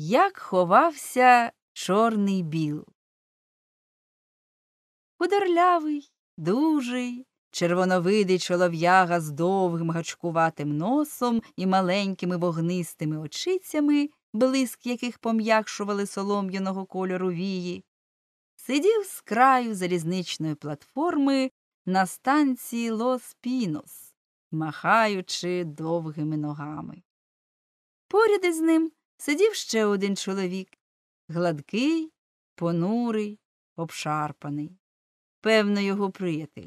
Як ховався чорний біл. Худорлявий, дужий, червоновидий чолов'яга з довгим гачкуватим носом і маленькими вогнистими очицями, блиск яких пом'якшували солом'яного кольору вії, сидів з краю залізничної платформи на станції Лос Пінос, махаючи довгими ногами. Поряд із ним сидів ще один чоловік, гладкий, понурий, обшарпаний, певно, його приятель.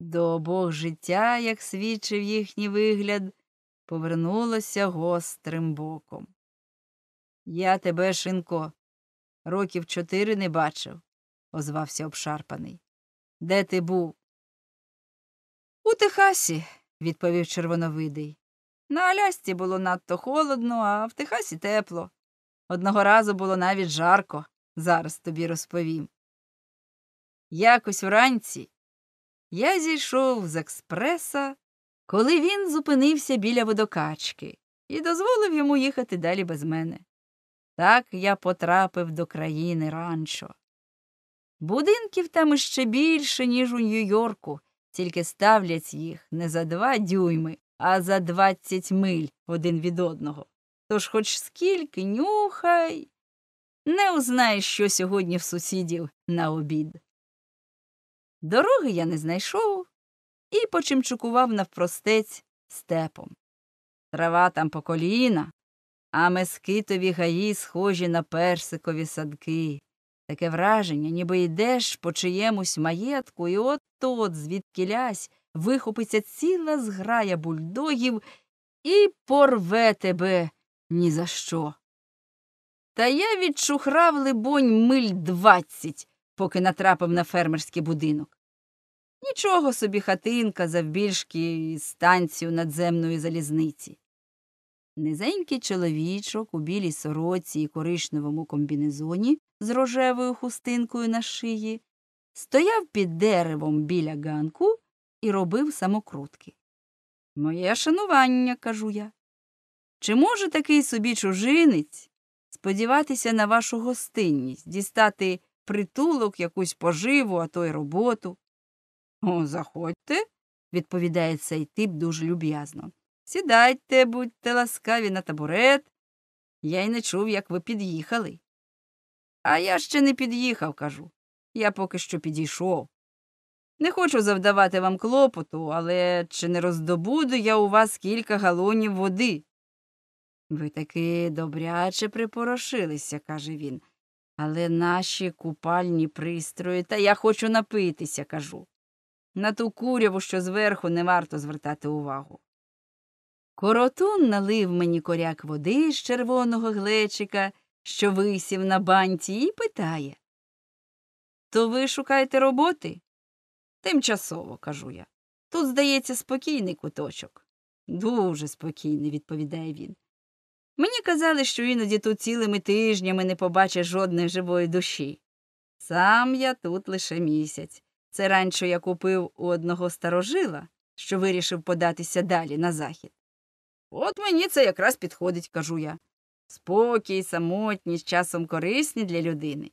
До обох життя, як свідчив їхній вигляд, повернулося гострим боком. Я тебе, Шинко, років чотири не бачив, озвався обшарпаний. Де ти був? У Техасі, відповів червоновидий. На Алясці було надто холодно, а в Техасі тепло. Одного разу було навіть жарко, зараз тобі розповім. Якось вранці я зійшов з експреса, коли він зупинився біля водокачки і дозволив йому їхати далі без мене. Так я потрапив до країни ранчо. Будинків там іще більше, ніж у Нью-Йорку, тільки ставлять їх не за два дюйми, а за двадцять миль один від одного. Тож, хоч скільки нюхай, не узнаєш, що сьогодні в сусідів на обід. Дороги я не знайшов і почимчукував навпростець степом. Трава там по коліна, а мескитові гаї схожі на персикові садки. Таке враження, ніби йдеш по чиємусь маєтку, і от тут, звідкілясь, вихопиться ціла зграя бульдогів і порве тебе ні за що. Та я відшухрав, либонь, миль двадцять, поки натрапив на фермерський будинок. Нічого собі хатинка завбільшки станцію надземної залізниці. Низенький чоловічок у білій сороці і коричневому комбінезоні з рожевою хустинкою на шиї стояв під деревом біля ганку і робив самокрутки. Моє шанування, кажу я. Чи може такий собі чужинець сподіватися на вашу гостинність, дістати притулок, якусь поживу, а то й роботу? О, заходьте, відповідає цей тип дуже люб'язно. Сідайте, будьте ласкаві на табурет. Я й не чув, як ви під'їхали. А я ще не під'їхав, кажу. Я поки що підійшов. Не хочу завдавати вам клопоту, але чи не роздобуду я у вас кілька галонів води? Ви таки добряче припорошилися, каже він, але наші купальні пристрої, та я хочу напитися, кажу. На ту куряву, що зверху не варто звертати увагу. Коротун налив мені коряк води з червоного глечика, що висів на банці, і питає То ви шукаєте роботи? Тимчасово, кажу я. Тут, здається, спокійний куточок. Дуже спокійний, відповідає він. Мені казали, що іноді тут цілими тижнями не побачиш жодної живої душі. Сам я тут лише місяць. Це ранчо я купив у одного старожила, що вирішив податися далі на захід. От мені це якраз підходить, кажу я. Спокій, самотність, часом корисні для людини.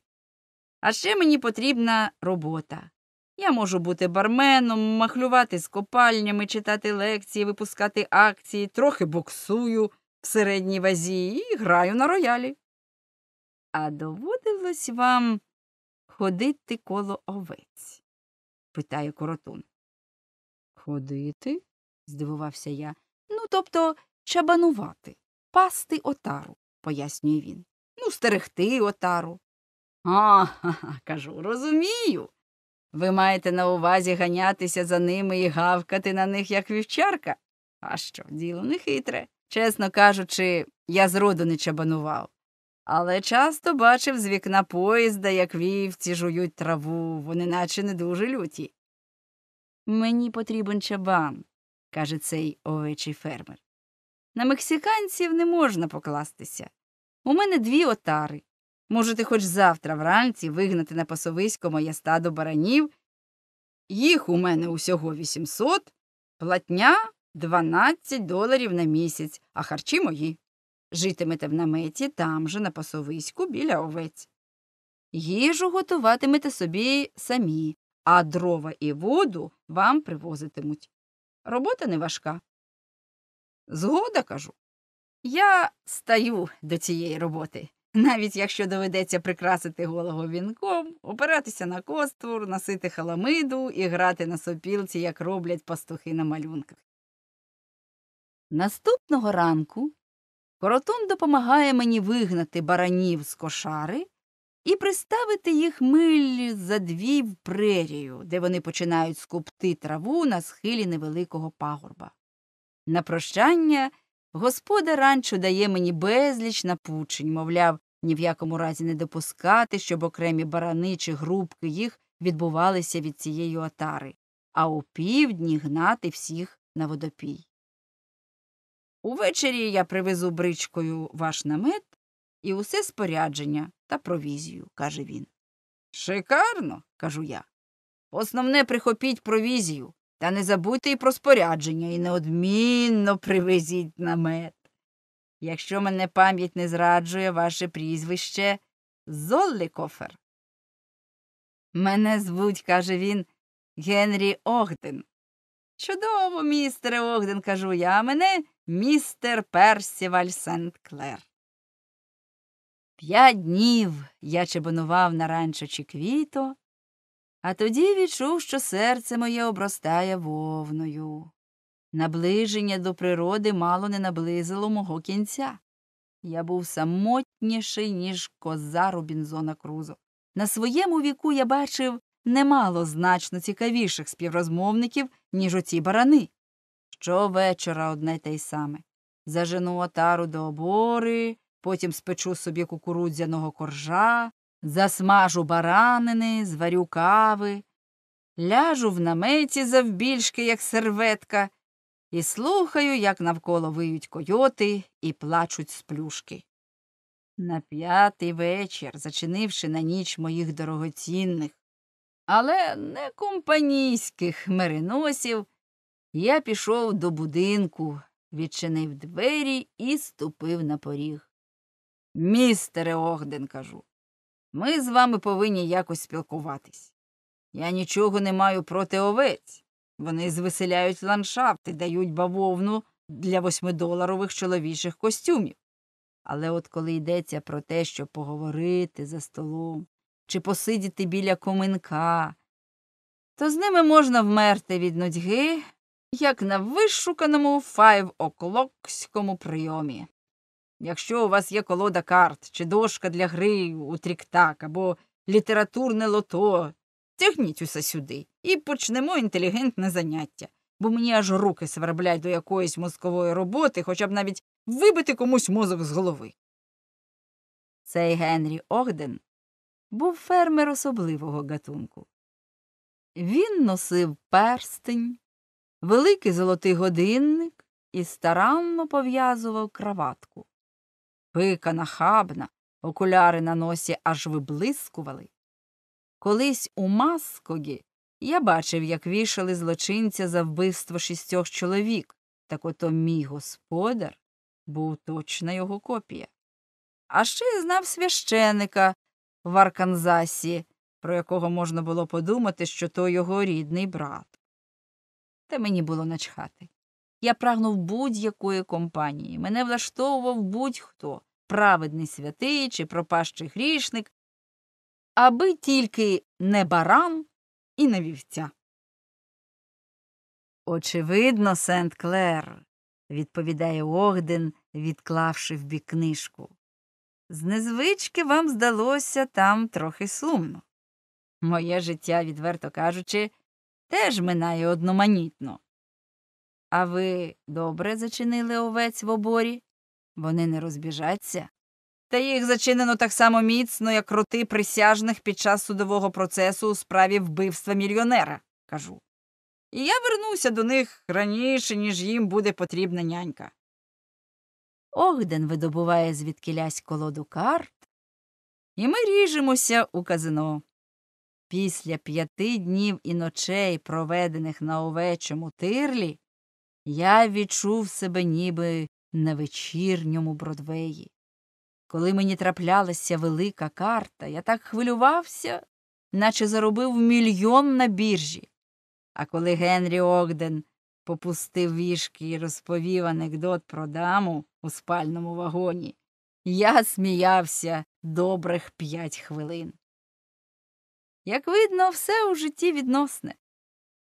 А ще мені потрібна робота. Я можу бути барменом, махлювати з копальнями, читати лекції, випускати акції, трохи боксую в середній вазі і граю на роялі. А доводилось вам ходити коло овець? питає коротун. Ходити? здивувався я. Ну, тобто чабанувати, пасти отару, пояснює він. Ну, стерегти отару. А, кажу, розумію. Ви маєте на увазі ганятися за ними і гавкати на них, як вівчарка? А що, діло не хитре. Чесно кажучи, я зроду не чабанував. Але часто бачив з вікна поїзда, як вівці жують траву, вони наче не дуже люті. Мені потрібен чабан, каже цей овечий фермер. На мексиканців не можна покластися. У мене дві отари Можете хоч завтра вранці вигнати на пасовисько моє стадо баранів. Їх у мене усього 800, платня 12 доларів на місяць, а харчі мої. Житимете в наметі там же на пасовиську біля овець. Їжу готуватимете собі самі, а дрова і воду вам привозитимуть. Робота не важка. Згода кажу. Я стаю до цієї роботи. Навіть якщо доведеться прикрасити голову вінком, опиратися на коствур, носити халамиду і грати на сопілці, як роблять пастухи на малюнках. Наступного ранку коротун допомагає мені вигнати баранів з кошари і приставити їх миль за дві в прерію, де вони починають скупти траву на схилі невеликого пагорба. На прощання. господар ранчо дає мені безліч напучень, мовляв, ні в якому разі не допускати, щоб окремі барани чи грубки їх відбувалися від цієї отари, а у півдні гнати всіх на водопій. Увечері я привезу бричкою ваш намет і усе спорядження та провізію, каже він. Шикарно, кажу я. Основне прихопіть провізію, та не забудьте й про спорядження, і неодмінно привезіть намет. Якщо мене пам'ять не зраджує ваше прізвище Золлікофер. Мене звуть, каже він, Генрі Огден. Чудово, містере Огден, кажу я, мене містер Персіваль Сент Клер. П'ять днів я чебонував на ранчо квіто, а тоді відчув, що серце моє обростає вовною. Наближення до природи мало не наблизило мого кінця. Я був самотніший, ніж коза Робінзона Крузо. На своєму віку я бачив немало значно цікавіших співрозмовників, ніж оці барани. Щовечора одне те й саме. Зажену отару до обори, потім спечу собі кукурудзяного коржа, засмажу баранини, зварю кави, ляжу в наметі завбільшки, як серветка і слухаю, як навколо виють койоти і плачуть сплюшки. На п'ятий вечір, зачинивши на ніч моїх дорогоцінних, але не компанійських мериносів, я пішов до будинку, відчинив двері і ступив на поріг. Містере Огден, кажу, ми з вами повинні якось спілкуватись. Я нічого не маю проти овець, вони звеселяють ландшафти, дають бавовну для восьмидоларових чоловічих костюмів. Але от коли йдеться про те, щоб поговорити за столом чи посидіти біля коминка, то з ними можна вмерти від нудьги, як на вишуканому файв-оклокському прийомі. Якщо у вас є колода карт чи дошка для гри у тріктак або літературне лото, тягніть усе сюди і почнемо інтелігентне заняття, бо мені аж руки сверблять до якоїсь мозкової роботи, хоча б навіть вибити комусь мозок з голови. Цей Генрі Огден був фермер особливого гатунку. Він носив перстень, великий золотий годинник і старанно пов'язував краватку. Пика нахабна, окуляри на носі аж виблискували. Колись у маскогі я бачив, як вішали злочинця за вбивство шістьох чоловік, так ото мій господар був точна його копія. А ще я знав священика в Арканзасі, про якого можна було подумати, що то його рідний брат. Та мені було начхати. Я прагнув будь-якої компанії, мене влаштовував будь-хто праведний святий чи пропащий грішник, аби тільки не баран і на вівця. Очевидно, Сент Клер, відповідає Огден, відклавши вбік книжку. З незвички вам здалося там трохи сумно. Моє життя, відверто кажучи, теж минає одноманітно. А ви добре зачинили овець в оборі? Вони не розбіжаться. Та їх зачинено так само міцно, як роти присяжних під час судового процесу у справі вбивства мільйонера, кажу. І я вернуся до них раніше, ніж їм буде потрібна нянька. Огден видобуває звідкілясь колоду карт, і ми ріжемося у казино. Після п'яти днів і ночей, проведених на овечому тирлі, я відчув себе ніби на вечірньому бродвеї. Коли мені траплялася велика карта, я так хвилювався, наче заробив мільйон на біржі. А коли Генрі Огден попустив вішки і розповів анекдот про даму у спальному вагоні, я сміявся добрих п'ять хвилин. Як видно, все у житті відносне.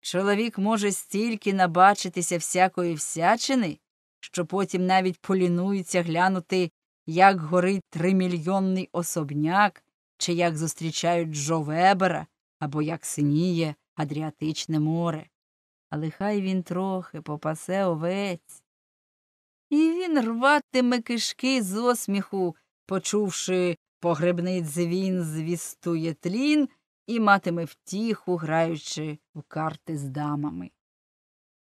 Чоловік може стільки набачитися всякої всячини, що потім навіть полінується глянути як горить тримільйонний особняк, чи як зустрічають Джо або як синіє Адріатичне море. Але хай він трохи попасе овець. І він рватиме кишки з осміху, почувши погребний дзвін, звістує тлін і матиме втіху, граючи в карти з дамами.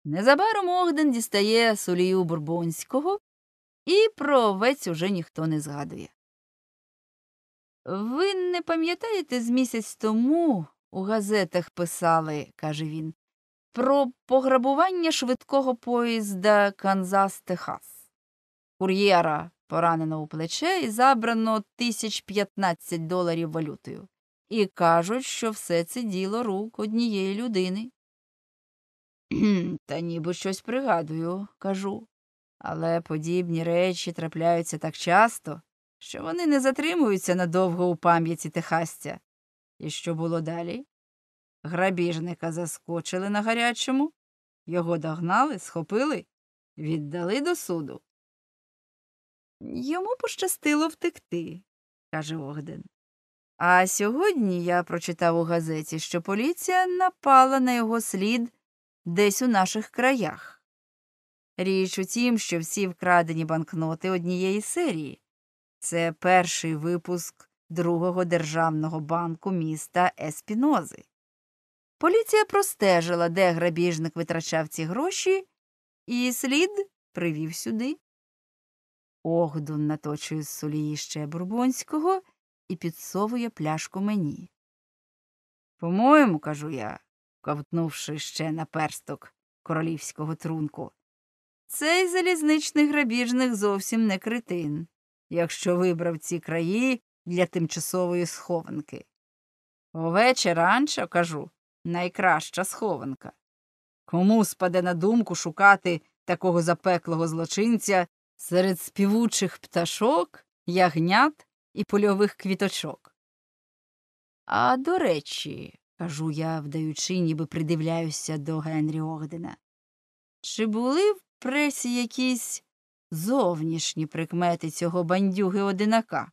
Незабаром Огден дістає сулію Бурбонського і про овець уже ніхто не згадує. Ви не пам'ятаєте з місяць тому у газетах писали, каже він, про пограбування швидкого поїзда Канзас Техас. Кур'єра поранено у плече і забрано 1015 доларів валютою. І кажуть, що все це діло рук однієї людини. Та ніби щось пригадую, кажу. Але подібні речі трапляються так часто, що вони не затримуються надовго у пам'яті техастя. І що було далі? Грабіжника заскочили на гарячому, його догнали, схопили, віддали до суду. Йому пощастило втекти, каже Огден. А сьогодні я прочитав у газеті, що поліція напала на його слід десь у наших краях. Річ у тім, що всі вкрадені банкноти однієї серії. Це перший випуск другого державного банку міста Еспінози. Поліція простежила, де грабіжник витрачав ці гроші, і слід привів сюди. Огдун наточує з солії ще бурбонського і підсовує пляшку мені. По-моєму, кажу я, ковтнувши ще на персток королівського трунку. Цей залізничний грабіжник зовсім не критин, якщо вибрав ці краї для тимчасової схованки. Овече ранчо, кажу, найкраща схованка. Кому спаде на думку шукати такого запеклого злочинця серед співучих пташок, ягнят і польових квіточок? А до речі, кажу я, вдаючи, ніби придивляюся до Генрі Огдена, чи були в пресі якісь зовнішні прикмети цього бандюги одинака.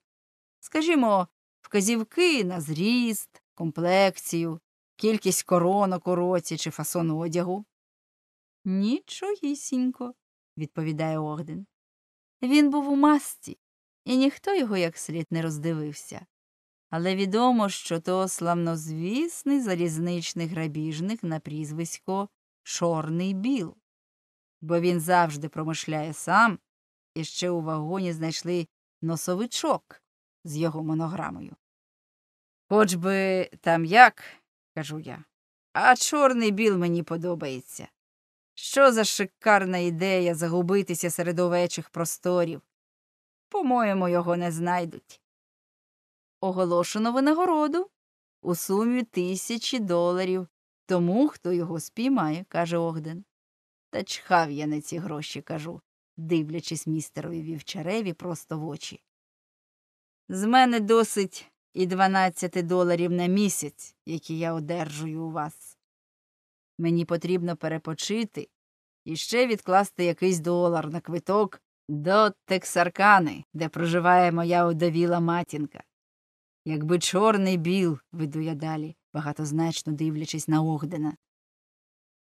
Скажімо, вказівки на зріст, комплекцію, кількість коронок у році чи фасон одягу. Нічогісінько, відповідає Орден. Він був у масті, і ніхто його як слід не роздивився. Але відомо, що то славнозвісний залізничний грабіжник на прізвисько Чорний Біл бо він завжди промишляє сам, і ще у вагоні знайшли носовичок з його монограмою. Хоч би там як, кажу я, а чорний біл мені подобається. Що за шикарна ідея загубитися серед овечих просторів? По-моєму, його не знайдуть. Оголошено винагороду у сумі тисячі доларів тому, хто його спіймає, каже Огден. Та чхав я на ці гроші, кажу, дивлячись містерові вівчареві просто в очі. З мене досить і дванадцяти доларів на місяць, які я одержую у вас. Мені потрібно перепочити і ще відкласти якийсь долар на квиток до Тексаркани, де проживає моя одовіла матінка. Якби чорний біл, веду я далі, багатозначно дивлячись на Огдена,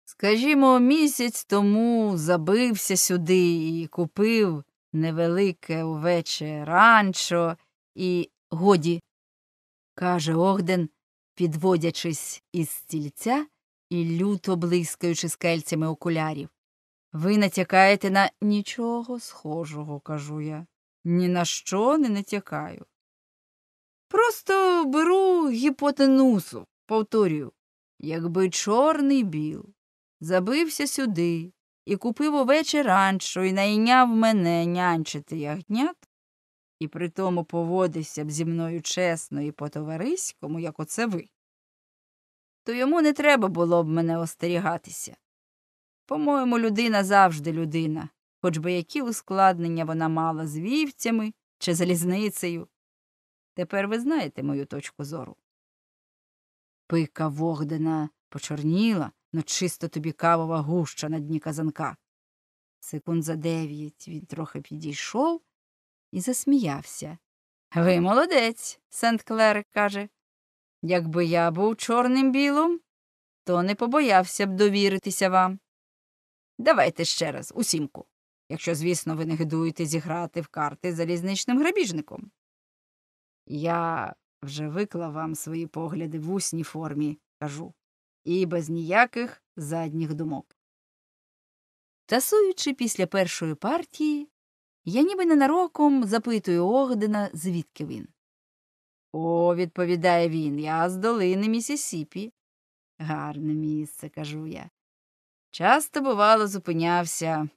Скажімо, місяць тому забився сюди і купив невелике увече ранчо, і годі, каже Огден, підводячись із стільця і люто блискаючи скельцями окулярів. Ви натякаєте на нічого схожого, кажу я, ні на що не натякаю. Просто беру гіпотенусу, повторюю, якби чорний біл забився сюди і купив овечі ранчо і найняв мене нянчити ягнят, і при тому поводився б зі мною чесно і по товариському, як оце ви, то йому не треба було б мене остерігатися. По-моєму, людина завжди людина, хоч би які ускладнення вона мала з вівцями чи залізницею. Тепер ви знаєте мою точку зору. Пика Вогдена почорніла, Ну, чисто тобі кавова гуща на дні казанка. Секунд за дев'ять він трохи підійшов і засміявся. Ви молодець, Сент Клерик каже. Якби я був чорним білом, то не побоявся б довіритися вам. Давайте ще раз, у сімку, якщо, звісно, ви не гидуєте зіграти в карти залізничним грабіжником. Я вже викла вам свої погляди в усній формі, кажу і без ніяких задніх думок. Тасуючи після першої партії, я ніби ненароком запитую Огдена, звідки він. О, відповідає він, я з долини Місісіпі. Гарне місце, кажу я. Часто, бувало, зупинявся,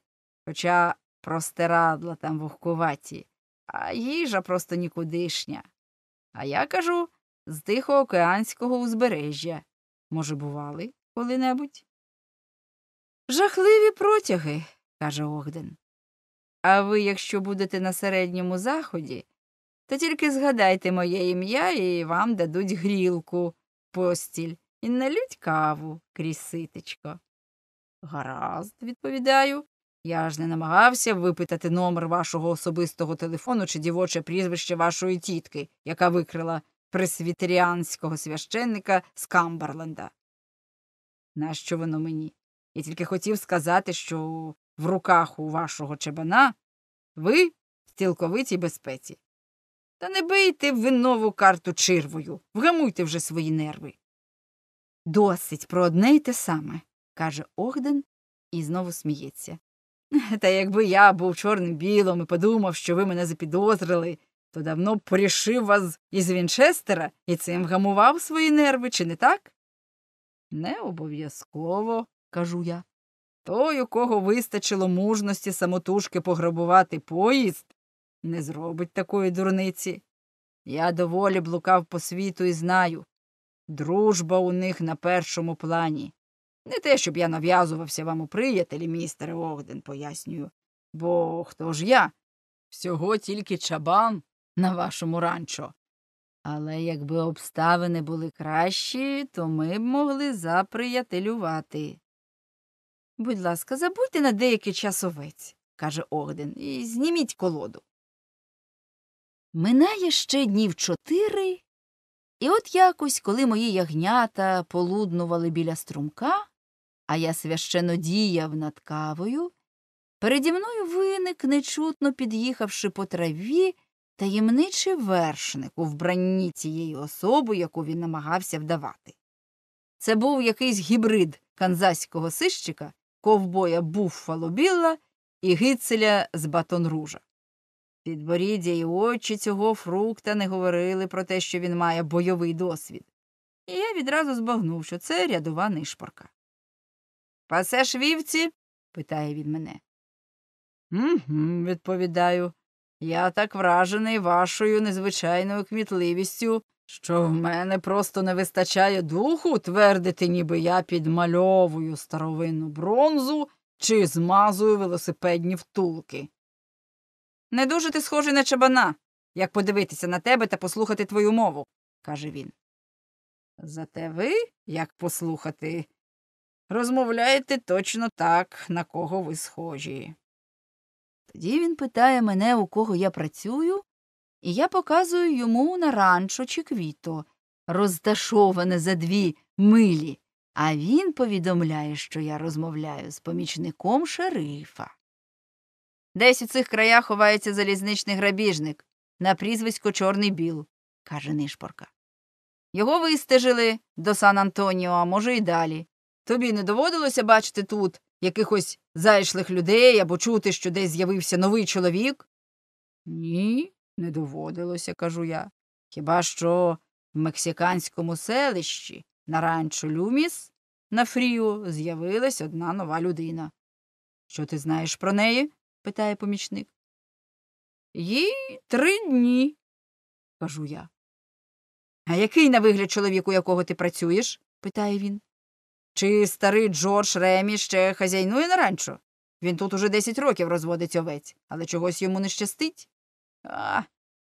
хоча простирадла там вухкуваті, а їжа просто нікудишня. А я кажу з Тихоокеанського узбережжя. Може, бували коли-небудь? Жахливі протяги, каже Огден. А ви, якщо будете на середньому заході, то тільки згадайте моє ім'я і вам дадуть грілку, постіль і налють каву крізь ситечко. Гаразд, відповідаю. Я ж не намагався випитати номер вашого особистого телефону чи дівоче прізвище вашої тітки, яка викрила пресвітеріанського священника з Камберленда. Нащо воно мені? Я тільки хотів сказати, що в руках у вашого чебана ви в цілковитій безпеці. Та не бийте ви нову карту чирвою, вгамуйте вже свої нерви. Досить про одне й те саме, каже Огден і знову сміється. Та якби я був чорним білом і подумав, що ви мене запідозрили, то давно порішив вас із Вінчестера і цим гамував свої нерви, чи не так? Не обов'язково, кажу я. Той, у кого вистачило мужності самотужки пограбувати поїзд, не зробить такої дурниці. Я доволі блукав по світу і знаю. Дружба у них на першому плані. Не те, щоб я нав'язувався вам у приятелі, містере Огден, пояснюю. Бо хто ж я? Всього тільки чабан, на вашому ранчо. Але якби обставини були кращі, то ми б могли заприятелювати. Будь ласка, забудьте на деякий час овець, каже Огден, і зніміть колоду. Минає ще днів чотири, і от якось, коли мої ягнята полуднували біля струмка, а я священо діяв над кавою, переді мною виник, нечутно під'їхавши по траві, таємничий вершник у вбранні цієї особи, яку він намагався вдавати. Це був якийсь гібрид канзаського сищика, ковбоя буффало Білла і гицеля з батонружа. ружа. Підборіддя і очі цього фрукта не говорили про те, що він має бойовий досвід, і я відразу збагнув, що це рядова нишпорка. Пасеш вівці? питає він мене. «Угу», – відповідаю. Я так вражений вашою незвичайною кмітливістю, що в мене просто не вистачає духу твердити, ніби я підмальовую старовинну бронзу чи змазую велосипедні втулки. Не дуже ти схожий на чабана, як подивитися на тебе та послухати твою мову, каже він. Зате ви, як послухати, розмовляєте точно так, на кого ви схожі. Тоді він питає мене, у кого я працюю, і я показую йому на ранчо чи квіто, розташоване за дві милі, а він повідомляє, що я розмовляю з помічником шерифа. Десь у цих краях ховається залізничний грабіжник на прізвисько Чорний Біл, каже нишпорка. Його вистежили до Сан Антоніо, а може, й далі. Тобі не доводилося бачити тут якихось зайшлих людей або чути, що десь з'явився новий чоловік? Ні, не доводилося, кажу я. Хіба що в мексиканському селищі на ранчо Люміс на Фріо з'явилась одна нова людина. Що ти знаєш про неї? питає помічник. Їй три дні, кажу я. А який на вигляд чоловік, у якого ти працюєш? питає він. Чи старий Джордж Ремі ще хазяйнує на ранчо? Він тут уже десять років розводить овець, але чогось йому не щастить. А,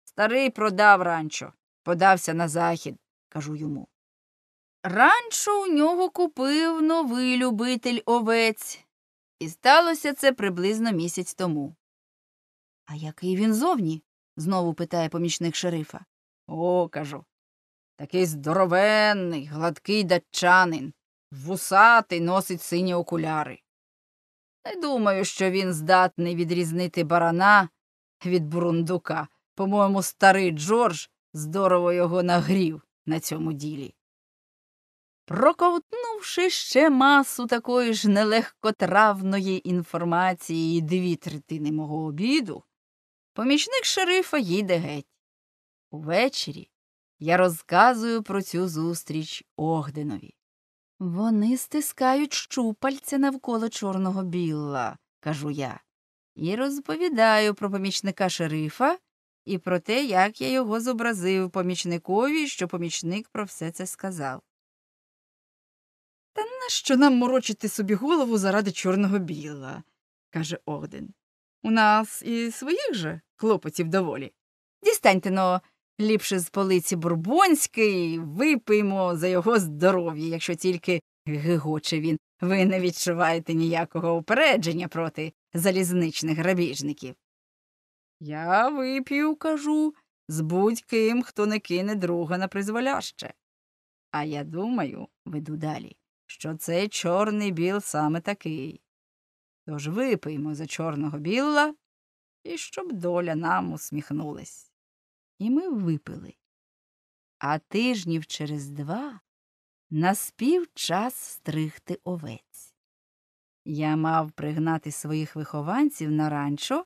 старий продав ранчо, подався на захід, кажу йому. Ранчо у нього купив новий любитель овець, і сталося це приблизно місяць тому. А який він зовні? знову питає помічник шерифа. О, кажу. Такий здоровенний, гладкий датчанин вусатий носить сині окуляри. Не думаю, що він здатний відрізнити барана від бурундука. По-моєму, старий Джордж здорово його нагрів на цьому ділі. Проковтнувши ще масу такої ж нелегкотравної інформації і дві третини мого обіду, помічник шерифа їде геть. Увечері я розказую про цю зустріч Огденові. Вони стискають щупальця навколо чорного білла, кажу я, і розповідаю про помічника шерифа і про те, як я його зобразив помічникові, що помічник про все це сказав. Та нащо нам морочити собі голову заради чорного біла? каже Огден. У нас і своїх же хлопців доволі. Дістаньте но Ліпше з полиці бурбонський випиймо за його здоров'я, якщо тільки гигоче він. Ви не відчуваєте ніякого упередження проти залізничних грабіжників. Я вип'ю, кажу, з будь-ким, хто не кине друга на призволяще. А я думаю, веду далі, що цей чорний біл саме такий. Тож випиймо за чорного білла і щоб доля нам усміхнулась і ми випили. А тижнів через два наспів час стригти овець. Я мав пригнати своїх вихованців на ранчо,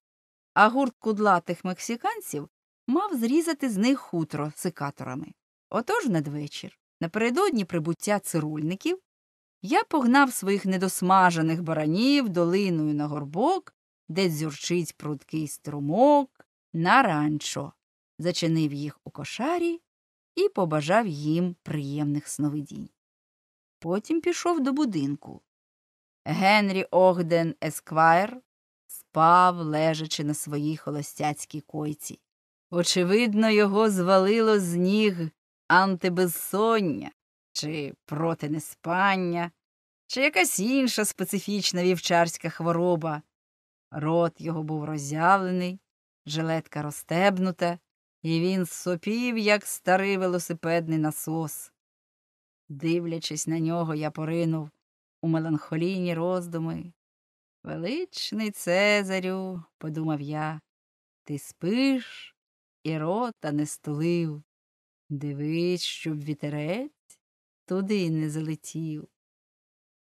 а гурт кудлатих мексиканців мав зрізати з них хутро цикаторами. Отож надвечір, напередодні прибуття цирульників, я погнав своїх недосмажених баранів долиною на горбок, де дзюрчить прудкий струмок, на ранчо зачинив їх у кошарі і побажав їм приємних сновидінь. Потім пішов до будинку. Генрі Огден Есквайр спав, лежачи на своїй холостяцькій койці. Очевидно, його звалило з ніг антибезсоння чи протинеспання, чи якась інша специфічна вівчарська хвороба. Рот його був роззявлений, жилетка розстебнута і він сопів, як старий велосипедний насос. Дивлячись на нього, я поринув у меланхолійні роздуми. Величний Цезарю, подумав я, ти спиш і рота не стулив. Дивись, щоб вітерець туди не залетів.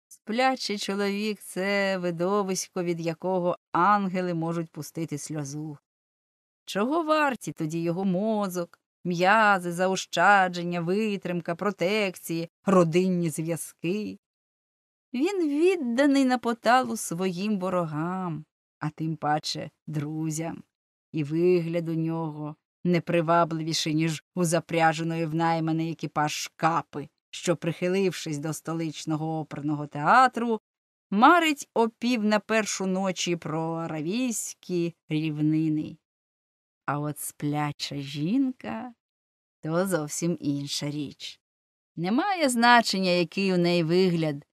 Сплячий чоловік це видовисько, від якого ангели можуть пустити сльозу. Чого варті тоді його мозок, м'язи, заощадження, витримка, протекції, родинні зв'язки? Він відданий на поталу своїм ворогам, а тим паче друзям, і вигляд у нього непривабливіший, ніж у запряженої в найманий екіпаж шкапи, що, прихилившись до столичного оперного театру, марить опів на першу ночі про аравійські рівнини. А от спляча жінка то зовсім інша річ. Немає значення, який у неї вигляд,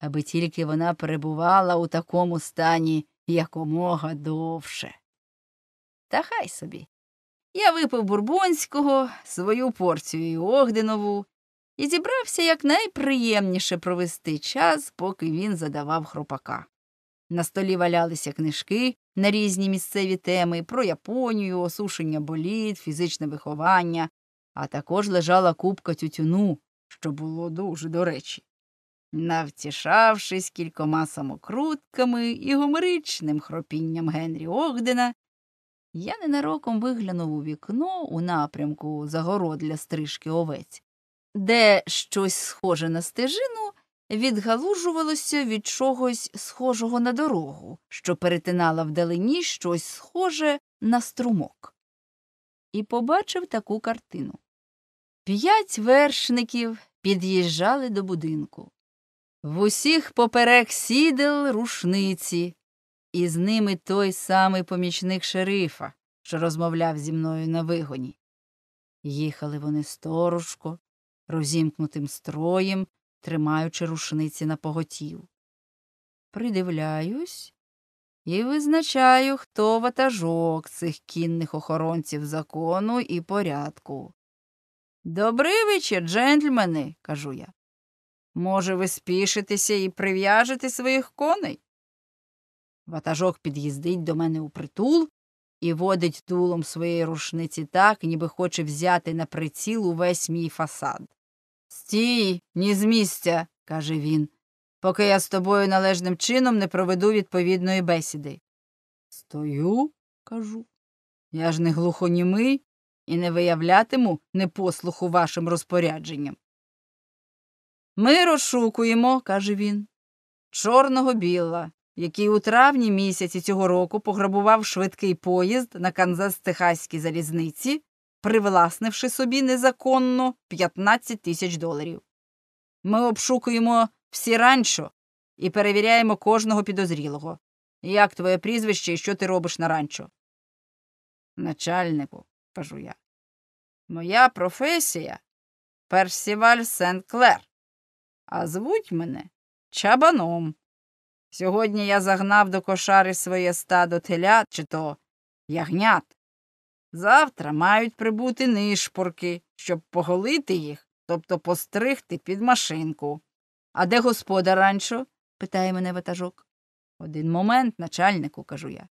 аби тільки вона перебувала у такому стані якомога довше. Та хай собі. Я випив бурбонського, свою порцію і Огденову і зібрався якнайприємніше провести час, поки він задавав хропака. На столі валялися книжки на різні місцеві теми про Японію, осушення боліт, фізичне виховання, а також лежала купка тютюну, що було дуже до речі. Навтішавшись кількома самокрутками і гомеричним хропінням Генрі Огдена, я ненароком виглянув у вікно у напрямку загород для стрижки овець, де щось схоже на стежину відгалужувалося від чогось схожого на дорогу, що перетинала вдалині щось схоже на струмок. І побачив таку картину. П'ять вершників під'їжджали до будинку. В усіх поперек сідел рушниці, і з ними той самий помічник шерифа, що розмовляв зі мною на вигоні. Їхали вони сторожко, розімкнутим строєм, тримаючи рушниці на поготів. Придивляюсь і визначаю, хто ватажок цих кінних охоронців закону і порядку. «Добрий вечір, джентльмени, кажу я. Може, ви спішитеся і прив'яжете своїх коней? Ватажок під'їздить до мене у притул і водить дулом своєї рушниці так, ніби хоче взяти на приціл увесь мій фасад. Стій, ні з місця, каже він, поки я з тобою належним чином не проведу відповідної бесіди. Стою, кажу. Я ж не глухонімий і не виявлятиму непослуху вашим розпорядженням. Ми розшукуємо, каже він, чорного біла, який у травні місяці цього року пограбував швидкий поїзд на канзас техаській залізниці привласнивши собі незаконно 15 тисяч доларів. Ми обшукуємо всі ранчо і перевіряємо кожного підозрілого. Як твоє прізвище і що ти робиш на ранчо? Начальнику, кажу я. Моя професія персіваль Сен-Клер, а звуть мене чабаном. Сьогодні я загнав до кошари своє стадо телят чи то ягнят. Завтра мають прибути нишпорки, щоб поголити їх, тобто постригти під машинку. А де господа ранчо? питає мене ватажок. Один момент, начальнику, кажу я.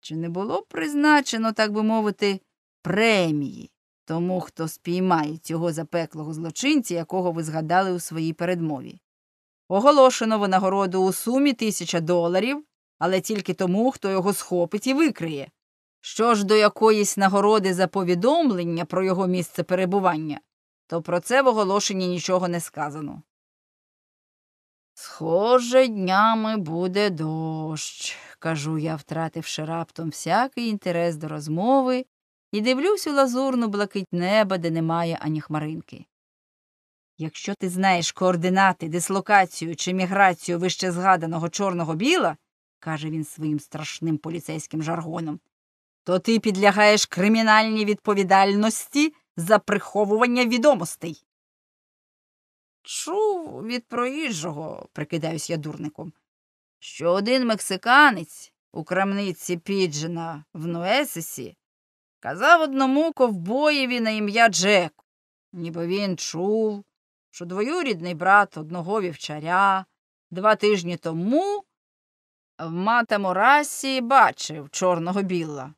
Чи не було призначено, так би мовити, премії тому, хто спіймає цього запеклого злочинця, якого ви згадали у своїй передмові? Оголошено винагороду у сумі тисяча доларів, але тільки тому, хто його схопить і викриє. Що ж до якоїсь нагороди за повідомлення про його місце перебування, то про це в оголошенні нічого не сказано. Схоже, днями буде дощ, кажу я, втративши раптом всякий інтерес до розмови, і дивлюсь у лазурну блакить неба, де немає ані хмаринки. Якщо ти знаєш координати, дислокацію чи міграцію вище згаданого чорного біла, каже він своїм страшним поліцейським жаргоном, то ти підлягаєш кримінальній відповідальності за приховування відомостей. Чув від проїжджого, прикидаюсь я дурником, що один мексиканець у крамниці піджена в Нуесесі казав одному ковбоєві на ім'я Джеку, ніби він чув, що двоюрідний брат одного вівчаря два тижні тому в Матаморасі бачив чорного біла.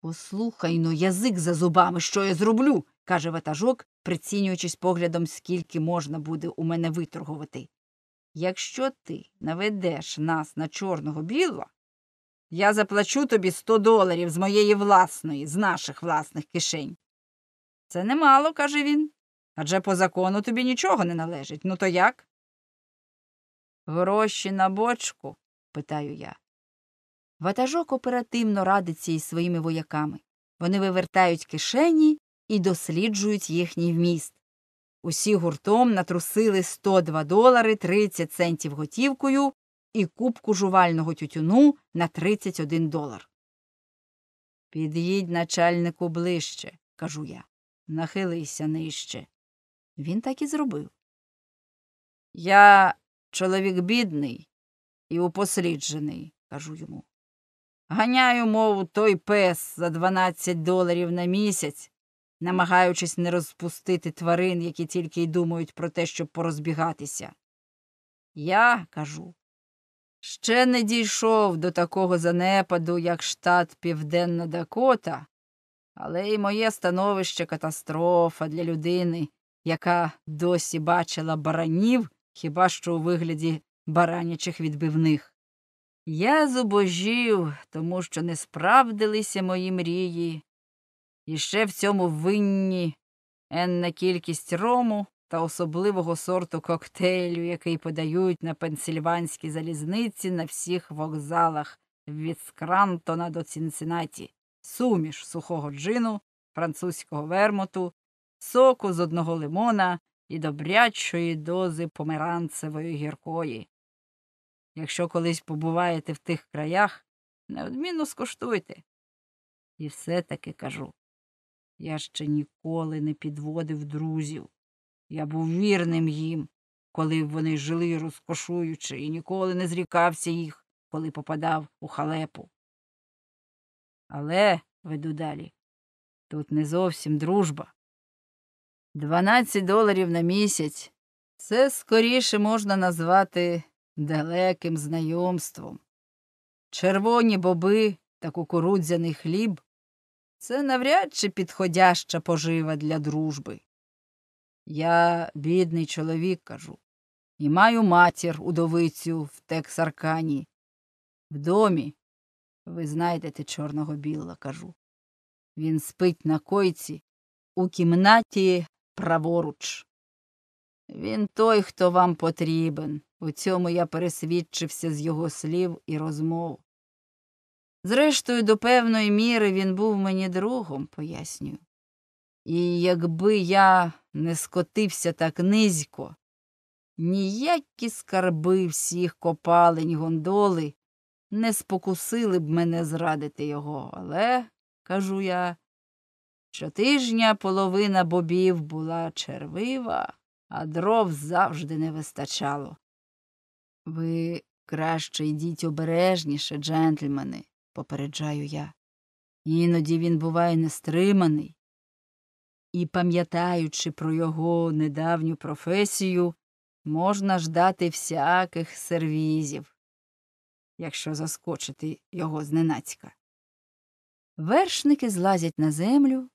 Послухай ну, язик за зубами, що я зроблю, каже ватажок, прицінюючись поглядом, скільки можна буде у мене виторгувати. Якщо ти наведеш нас на чорного біла, я заплачу тобі сто доларів з моєї власної, з наших власних кишень. Це немало, каже він. Адже по закону тобі нічого не належить. Ну то як? Гроші на бочку? питаю я. Ватажок оперативно радиться із своїми вояками. Вони вивертають кишені і досліджують їхній вміст. Усі гуртом натрусили 102 долари 30 центів готівкою і кубку жувального тютюну на 31 долар. Під'їдь начальнику ближче, кажу я. Нахилися нижче. Він так і зробив. Я чоловік бідний і упосліджений, кажу йому. Ганяю, мов той пес за 12 доларів на місяць, намагаючись не розпустити тварин, які тільки й думають про те, щоб порозбігатися. Я кажу, ще не дійшов до такого занепаду, як штат Південна Дакота, але й моє становище катастрофа для людини, яка досі бачила баранів хіба що у вигляді баранячих відбивних. Я зубожів, тому що не справдилися мої мрії, і ще в цьому винні енна кількість рому та особливого сорту коктейлю, який подають на пенсильванській залізниці на всіх вокзалах від Скрантона до Цінценаті, суміш сухого джину, французького вермуту, соку з одного лимона і добрячої дози померанцевої гіркої. Якщо колись побуваєте в тих краях, неодмінно скуштуйте. І все таки кажу я ще ніколи не підводив друзів. Я був вірним їм, коли вони жили розкошуючи, і ніколи не зрікався їх, коли попадав у халепу. Але, веду далі, тут не зовсім дружба. 12 доларів на місяць це скоріше можна назвати далеким знайомством. Червоні боби та кукурудзяний хліб це навряд чи підходяща пожива для дружби. Я, бідний чоловік, кажу, і маю матір удовицю в Тексаркані. В домі ви знайдете чорного біла, кажу. Він спить на койці у кімнаті праворуч. Він той, хто вам потрібен. У цьому я пересвідчився з його слів і розмов. Зрештою, до певної міри він був мені другом, пояснюю. І якби я не скотився так низько, ніякі скарби всіх копалень гондоли не спокусили б мене зрадити його, але, кажу я, щотижня половина бобів була червива а дров завжди не вистачало. Ви краще йдіть обережніше, джентльмени, попереджаю я. Іноді він буває нестриманий. І, пам'ятаючи про його недавню професію, можна ждати всяких сервізів, якщо заскочити його зненацька. Вершники злазять на землю,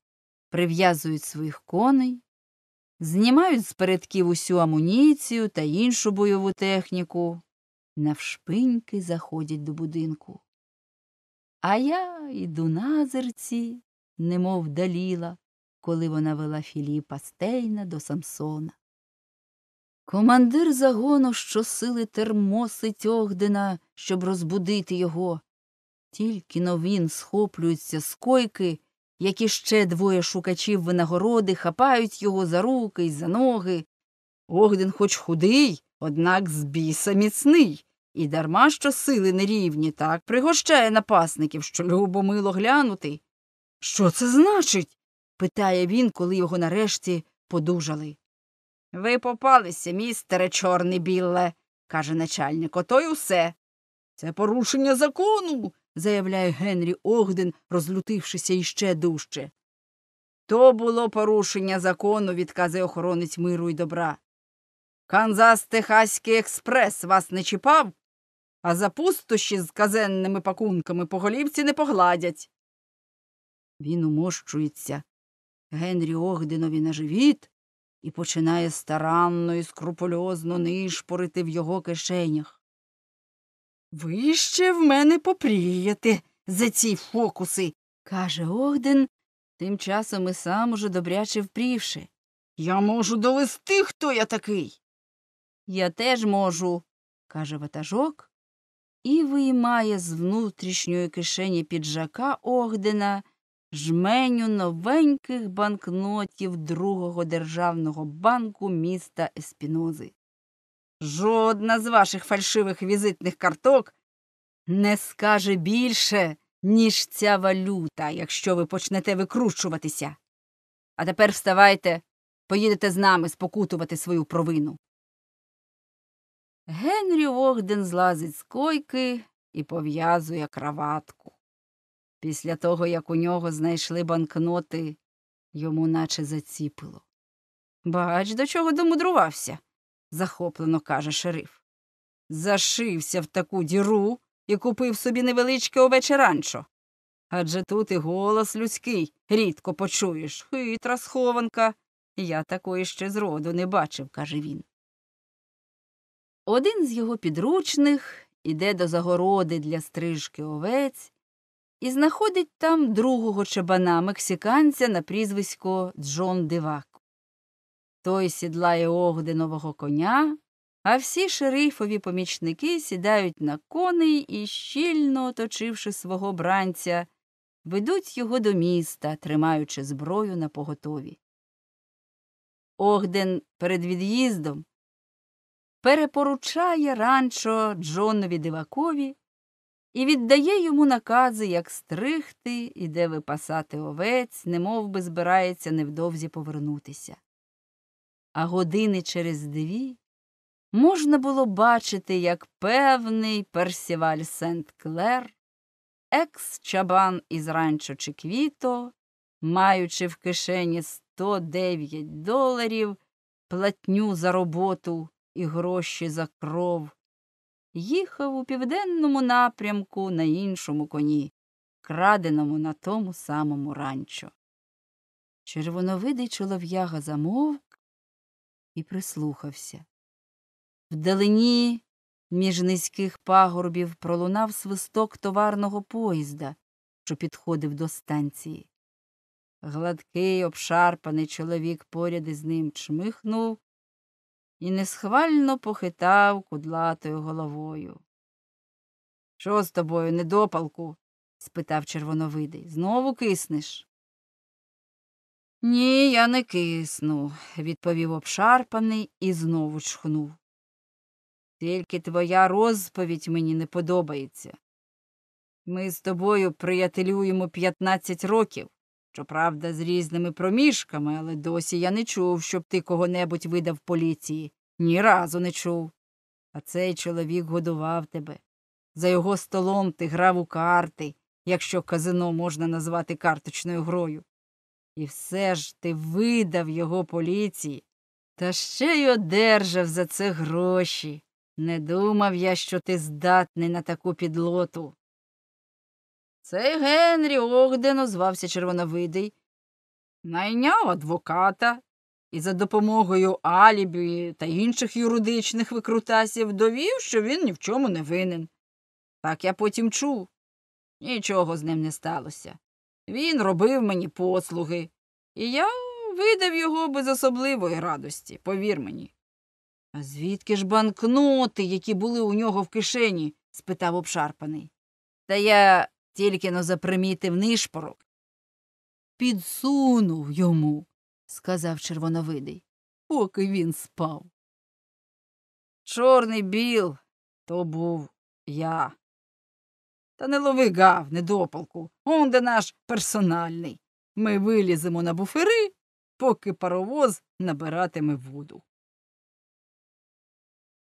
прив'язують своїх коней знімають з передків усю амуніцію та іншу бойову техніку, навшпиньки заходять до будинку. А я йду на зерці, немов даліла, коли вона вела Філіпа Стейна до Самсона. Командир загону щосили термосить огдена, щоб розбудити його. Тільки но він схоплюється з койки, як і ще двоє шукачів винагороди хапають його за руки й за ноги. Огден хоч худий, однак з біса міцний, і дарма що сили нерівні, так пригощає напасників, що любо мило глянути. Що це значить? питає він, коли його нарешті подужали. Ви попалися, містере, чорний білле, каже начальник, ото й усе. Це порушення закону заявляє Генрі Огден, розлютившися іще дужче. То було порушення закону, відказує охоронець миру і добра. Канзас Техаський експрес вас не чіпав, а за пустощі з казенними пакунками по голівці не погладять. Він умощується Генрі Огденові на живіт і починає старанно і скрупульозно нишпорити в його кишенях. Ви ще в мене попрієте за ці фокуси, каже Огден, тим часом і сам уже добряче впрівши. Я можу довести, хто я такий. Я теж можу, каже ватажок, і виймає з внутрішньої кишені піджака Огдена жменю новеньких банкнотів другого державного банку міста Еспінози. Жодна з ваших фальшивих візитних карток не скаже більше, ніж ця валюта, якщо ви почнете викручуватися. А тепер вставайте, поїдете з нами спокутувати свою провину. Генрі Огден злазить з койки і пов'язує краватку. Після того, як у нього знайшли банкноти, йому наче заціпило. Бач, до чого домудрувався захоплено каже шериф. Зашився в таку діру і купив собі невеличке овече ранчо. Адже тут і голос людський рідко почуєш, хитра схованка. Я такої ще зроду не бачив, каже він. Один з його підручних іде до загороди для стрижки овець і знаходить там другого чебана мексиканця на прізвисько Джон Дивак. Той сідлає огденового коня, а всі шерифові помічники сідають на коней і, щільно оточивши свого бранця, ведуть його до міста, тримаючи зброю на поготові. Огден перед від'їздом перепоручає ранчо Джонові дивакові і віддає йому накази, як стригти і де випасати овець, немов би збирається невдовзі повернутися а години через дві можна було бачити, як певний Персіваль Сент Клер, екс чабан із ранчо Чиквіто, маючи в кишені 109 доларів, платню за роботу і гроші за кров, їхав у південному напрямку на іншому коні, краденому на тому самому ранчо. Червоновидий чолов'яга замовк і прислухався. Вдалині між низьких пагорбів пролунав свисток товарного поїзда, що підходив до станції. Гладкий, обшарпаний чоловік поряд із ним чмихнув і несхвально похитав кудлатою головою. Що з тобою, недопалку? спитав червоновидий. Знову киснеш? Ні, я не кисну, відповів обшарпаний і знову чхнув. Тільки твоя розповідь мені не подобається. Ми з тобою приятелюємо 15 років, щоправда, з різними проміжками, але досі я не чув, щоб ти кого-небудь видав поліції. Ні разу не чув. А цей чоловік годував тебе. За його столом ти грав у карти, якщо казино можна назвати карточною грою. І все ж ти видав його поліції, та ще й одержав за це гроші. Не думав я, що ти здатний на таку підлоту. Цей Генрі Огден озвався червоновидий, найняв адвоката і за допомогою алібі та інших юридичних викрутасів довів, що він ні в чому не винен. Так я потім чув. Нічого з ним не сталося. Він робив мені послуги, і я видав його без особливої радості, повір мені. А звідки ж банкноти, які були у нього в кишені? спитав обшарпаний. Та я тільки но запримітив нишпорок. Підсунув йому, сказав червоновидий, поки він спав. Чорний біл то був я. Та не лови гав, недопалку, он де наш персональний. Ми виліземо на буфери, поки паровоз набиратиме воду.